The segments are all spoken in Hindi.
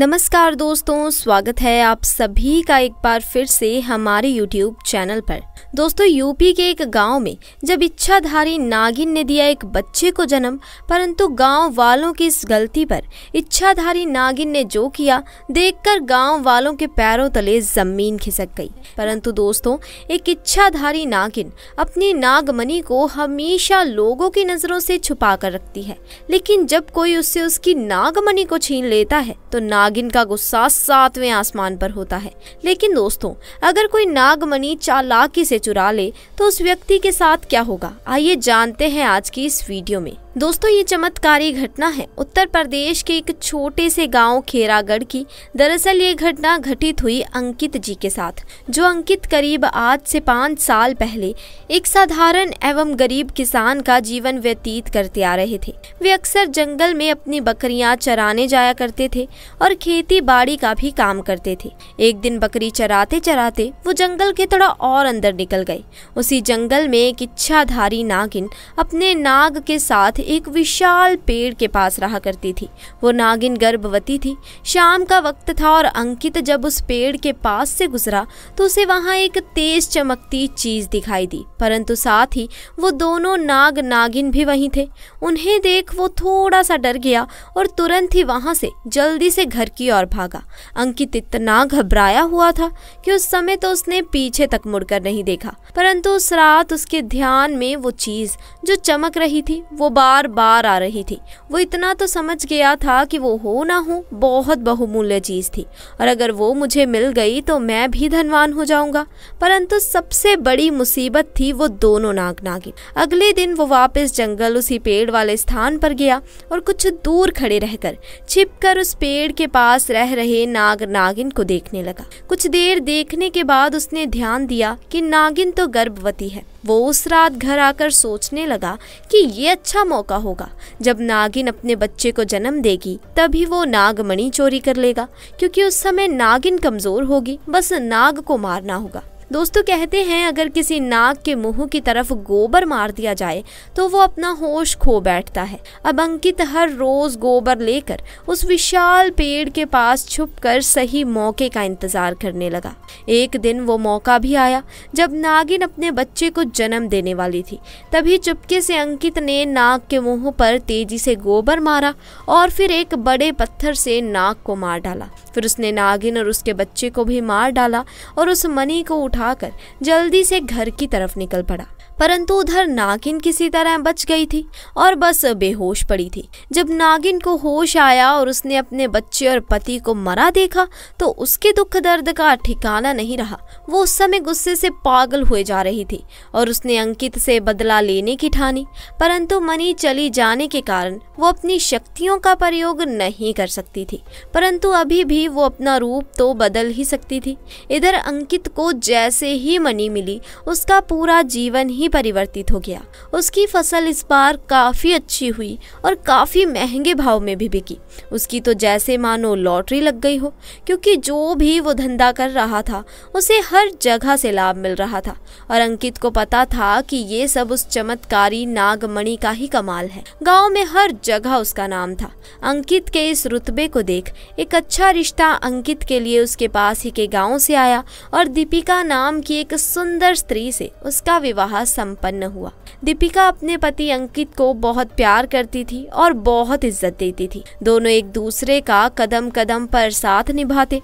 नमस्कार दोस्तों स्वागत है आप सभी का एक बार फिर से हमारे YouTube चैनल पर दोस्तों यूपी के एक गांव में जब इच्छाधारी नागिन ने दिया एक बच्चे को जन्म परंतु गांव वालों की इस गलती पर इच्छाधारी नागिन ने जो किया देखकर गांव वालों के पैरों तले जमीन खिसक गई परंतु दोस्तों एक इच्छाधारी नागिन अपनी नागमणि को हमेशा लोगों की नजरों से छुपा कर रखती है लेकिन जब कोई उससे उसकी नागमणि को छीन लेता है तो नाग नागिन का गुस्सा सातवें आसमान पर होता है लेकिन दोस्तों अगर कोई नागमणि चालाकी से चुरा ले तो उस व्यक्ति के साथ क्या होगा आइए जानते हैं आज की इस वीडियो में दोस्तों ये चमत्कारी घटना है उत्तर प्रदेश के एक छोटे से गांव खेरागढ़ की दरअसल ये घटना घटित हुई अंकित जी के साथ जो अंकित करीब आज से पाँच साल पहले एक साधारण एवं गरीब किसान का जीवन व्यतीत करते आ रहे थे वे अक्सर जंगल में अपनी बकरियां चराने जाया करते थे और खेती बाड़ी का भी काम करते थे एक दिन बकरी चराते चराते वो जंगल के थोड़ा और अंदर निकल गए उसी जंगल में एक इच्छाधारी नागिन अपने नाग के साथ साथ एक विशाल पेड़ के पास रहा करती थी वो नागिन गर्भवती थी शाम का वक्त था और अंकित जब उस पेड़ के पास से गुजरा तो उसे वहाँ एक तेज चमकती चीज दिखाई दी परंतु साथ ही वो दोनों नाग नागिन भी वहीं थे उन्हें देख वो थोड़ा सा डर गया और तुरंत ही वहाँ से जल्दी से घर की ओर भागा अंकित इतना घबराया हुआ था कि उस समय तो उसने पीछे तक मुड़कर नहीं देखा परंतु उस रात उसके ध्यान में वो चीज जो चमक रही थी वो बार बार बार आ रही थी वो इतना तो समझ गया था कि वो हो ना हो बहुत बहुमूल्य चीज़ थी और अगर वो मुझे मिल गई तो मैं भी धनवान हो जाऊंगा परंतु सबसे बड़ी मुसीबत थी वो दोनों नाग नागिन अगले दिन वो वापस जंगल उसी पेड़ वाले स्थान पर गया और कुछ दूर खड़े रहकर छिपकर उस पेड़ के पास रह रहे नाग नागिन को देखने लगा कुछ देर देखने के बाद उसने ध्यान दिया कि नागिन तो गर्भवती है वो उस रात घर आकर सोचने लगा कि ये अच्छा मौका होगा जब नागिन अपने बच्चे को जन्म देगी तभी वो नागमणि चोरी कर लेगा क्योंकि उस समय नागिन कमजोर होगी बस नाग को मारना होगा दोस्तों कहते हैं अगर किसी नाग के मुंह की तरफ गोबर मार दिया जाए तो वो अपना होश खो बैठता है अब अंकित हर रोज गोबर लेकर उस विशाल पेड़ के पास छुप कर सही मौके का इंतजार करने लगा एक दिन वो मौका भी आया जब नागिन अपने बच्चे को जन्म देने वाली थी तभी चुपके से अंकित ने नाग के मुंह पर तेजी से गोबर मारा और फिर एक बड़े पत्थर से नाग को मार डाला फिर उसने नागिन और उसके बच्चे को भी मार डाला और उस मनी को उठा उठाकर जल्दी से घर की तरफ निकल पड़ा परंतु उधर नागिन किसी तरह बच गई थी और बस बेहोश पड़ी थी जब नागिन को होश आया और उसने अपने बच्चे और पति को मरा देखा तो उसके दुख दर्द का ठिकाना नहीं रहा वो उस समय गुस्से से पागल हुए जा रही थी और उसने अंकित से बदला लेने की ठानी परंतु मनी चली जाने के कारण वो अपनी शक्तियों का प्रयोग नहीं कर सकती थी परंतु अभी भी वो अपना रूप तो बदल ही सकती थी इधर अंकित को जैसे ही मनी मिली उसका पूरा जीवन ही ही परिवर्तित हो गया उसकी फसल इस बार काफ़ी अच्छी हुई और काफ़ी महंगे भाव में भी बिकी उसकी तो जैसे मानो लॉटरी लग गई हो क्योंकि जो भी वो धंधा कर रहा था उसे हर जगह से लाभ मिल रहा था और अंकित को पता था कि ये सब उस चमत्कारी नागमणि का ही कमाल है गाँव में हर जगह उसका नाम था अंकित के इस रुतबे को देख एक अच्छा रिश्ता अंकित के लिए उसके पास ही के गाँव से आया और दीपिका नाम की एक सुंदर स्त्री से उसका विवाह संपन्न हुआ दीपिका अपने पति अंकित को बहुत प्यार करती थी और बहुत इज्जत देती थी दोनों एक दूसरे का कदम कदम पर साथ निभाते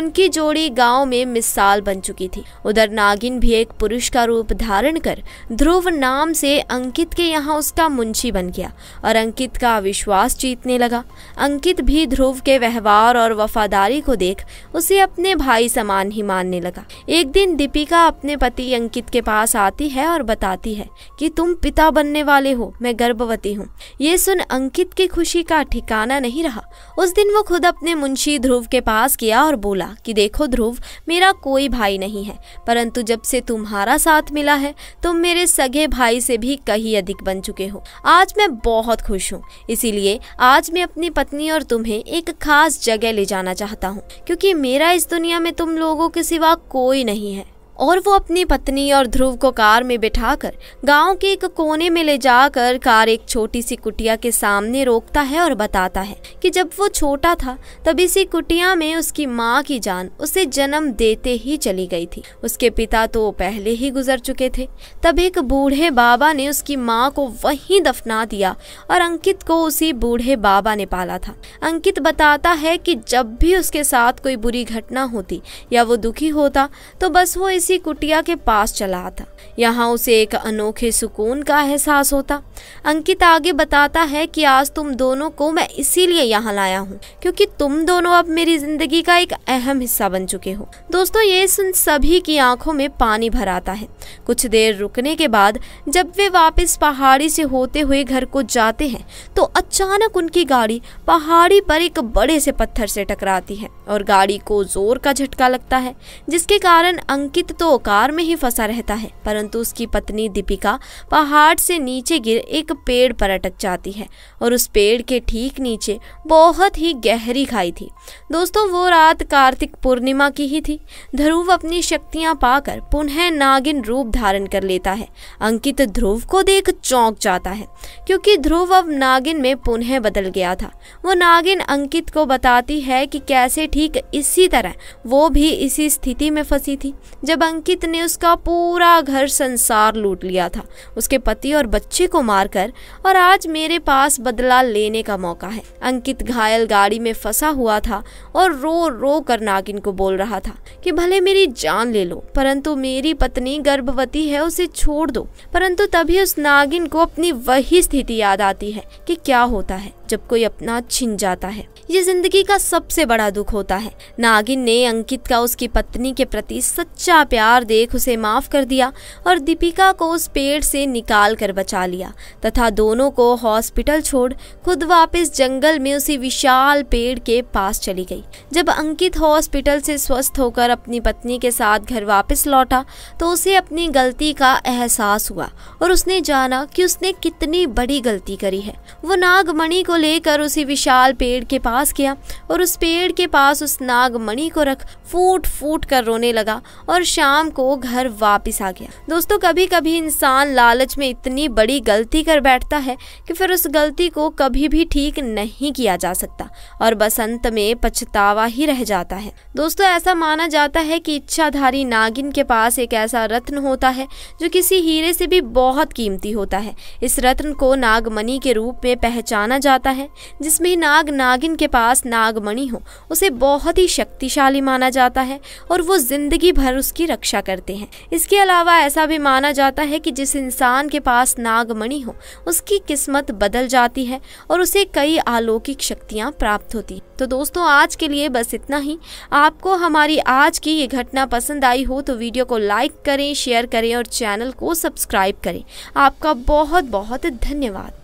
उनकी जोड़ी गांव में मिसाल बन चुकी थी उधर नागिन भी एक पुरुष का रूप धारण कर ध्रुव नाम से अंकित के यहाँ उसका मुंशी बन गया और अंकित का विश्वास जीतने लगा अंकित भी ध्रुव के व्यवहार और वफादारी को देख उसे अपने भाई समान ही मानने लगा एक दिन दीपिका अपने पति अंकित के पास आती है और बताती है कि तुम पिता बनने वाले हो मैं गर्भवती हूँ ये सुन अंकित की खुशी का ठिकाना नहीं रहा उस दिन वो खुद अपने मुंशी ध्रुव के पास गया और बोला कि देखो ध्रुव मेरा कोई भाई नहीं है परंतु जब से तुम्हारा साथ मिला है तुम मेरे सगे भाई से भी कहीं अधिक बन चुके हो आज मैं बहुत खुश हूँ इसीलिए आज मैं अपनी पत्नी और तुम्हें एक खास जगह ले जाना चाहता हूँ क्योंकि मेरा इस दुनिया में तुम लोगों के सिवा कोई नहीं है और वो अपनी पत्नी और ध्रुव को कार में बिठाकर गांव के एक कोने में ले जाकर कार एक छोटी सी कुटिया के सामने रोकता है और बताता है कि जब वो छोटा था तब इसी कुटिया में उसकी माँ की जान उसे जन्म देते ही चली गई थी उसके पिता तो पहले ही गुजर चुके थे तब एक बूढ़े बाबा ने उसकी माँ को वही दफना दिया और अंकित को उसी बूढ़े बाबा ने पाला था अंकित बताता है की जब भी उसके साथ कोई बुरी घटना होती या वो दुखी होता तो बस वो इस किसी कुटिया के पास चला आता यहाँ उसे एक अनोखे सुकून का एहसास होता अंकित आगे बताता है कि आज तुम दोनों को मैं इसीलिए यहाँ लाया हूँ क्योंकि तुम दोनों अब मेरी जिंदगी का एक अहम हिस्सा बन चुके हो दोस्तों ये सुन सभी की आंखों में पानी भर आता है कुछ देर रुकने के बाद जब वे वापस पहाड़ी से होते हुए घर को जाते हैं तो अचानक उनकी गाड़ी पहाड़ी पर एक बड़े से पत्थर से टकराती है और गाड़ी को जोर का झटका लगता है जिसके कारण अंकित तो कार में ही फंसा रहता है परंतु उसकी पत्नी दीपिका पहाड़ से नीचे गिर एक पेड़ पर अटक जाती है और उस पेड़ के ठीक नीचे बहुत ही गहरी खाई थी दोस्तों वो रात कार्तिक पूर्णिमा की ही थी ध्रुव अपनी शक्तियां पाकर पुनः नागिन रूप धारण कर लेता है अंकित ध्रुव को देख चौंक जाता है क्योंकि ध्रुव अब नागिन में पुनः बदल गया था वो नागिन अंकित को बताती है कि कैसे ठीक इसी तरह वो भी इसी स्थिति में फंसी थी जब अंकित ने उसका पूरा घर संसार लूट लिया था उसके पति और बच्चे को मारकर और आज मेरे पास बदला लेने का मौका है अंकित घायल गाड़ी में फंसा हुआ था और रो रो कर नागिन को बोल रहा था कि भले मेरी जान ले लो परंतु मेरी पत्नी गर्भवती है उसे छोड़ दो परंतु तभी उस नागिन को अपनी वही स्थिति याद आती है कि क्या होता है जब कोई अपना छिन जाता है ये जिंदगी का सबसे बड़ा दुख होता है नागिन ने अंकित का उसकी पत्नी के प्रति सच्चा प्यार देख उसे माफ कर दिया और दीपिका को उस पेड़ से निकाल कर बचा लिया तथा दोनों को हॉस्पिटल छोड़ खुद वापस जंगल में उसी विशाल पेड़ के पास चली गई जब अंकित हॉस्पिटल से स्वस्थ होकर अपनी पत्नी के साथ घर वापस लौटा तो उसे अपनी गलती का एहसास हुआ और उसने जाना कि उसने कितनी बड़ी गलती करी है वो नागमणि को लेकर उसी विशाल पेड़ के पास पास गया और उस पेड़ के पास उस नागमणि को रख फूट फूट कर रोने लगा और शाम को घर वापस आ गया दोस्तों कभी कभी इंसान लालच में इतनी बड़ी गलती कर बैठता है कि फिर उस गलती को कभी भी ठीक नहीं किया जा सकता और बसंत में पछतावा ही रह जाता है दोस्तों ऐसा माना जाता है कि इच्छाधारी नागिन के पास एक ऐसा रत्न होता है जो किसी हीरे से भी बहुत कीमती होता है इस रत्न को नागमणि के रूप में पहचाना जाता है जिसमें नाग नागिन के पास नागमणि हो उसे बहुत ही शक्तिशाली माना जाता है और वो जिंदगी भर उसकी रक्षा करते हैं इसके अलावा ऐसा भी माना जाता है कि जिस इंसान के पास नागमणि हो उसकी किस्मत बदल जाती है और उसे कई अलौकिक शक्तियाँ प्राप्त होती हैं तो दोस्तों आज के लिए बस इतना ही आपको हमारी आज की ये घटना पसंद आई हो तो वीडियो को लाइक करें शेयर करें और चैनल को सब्सक्राइब करें आपका बहुत बहुत धन्यवाद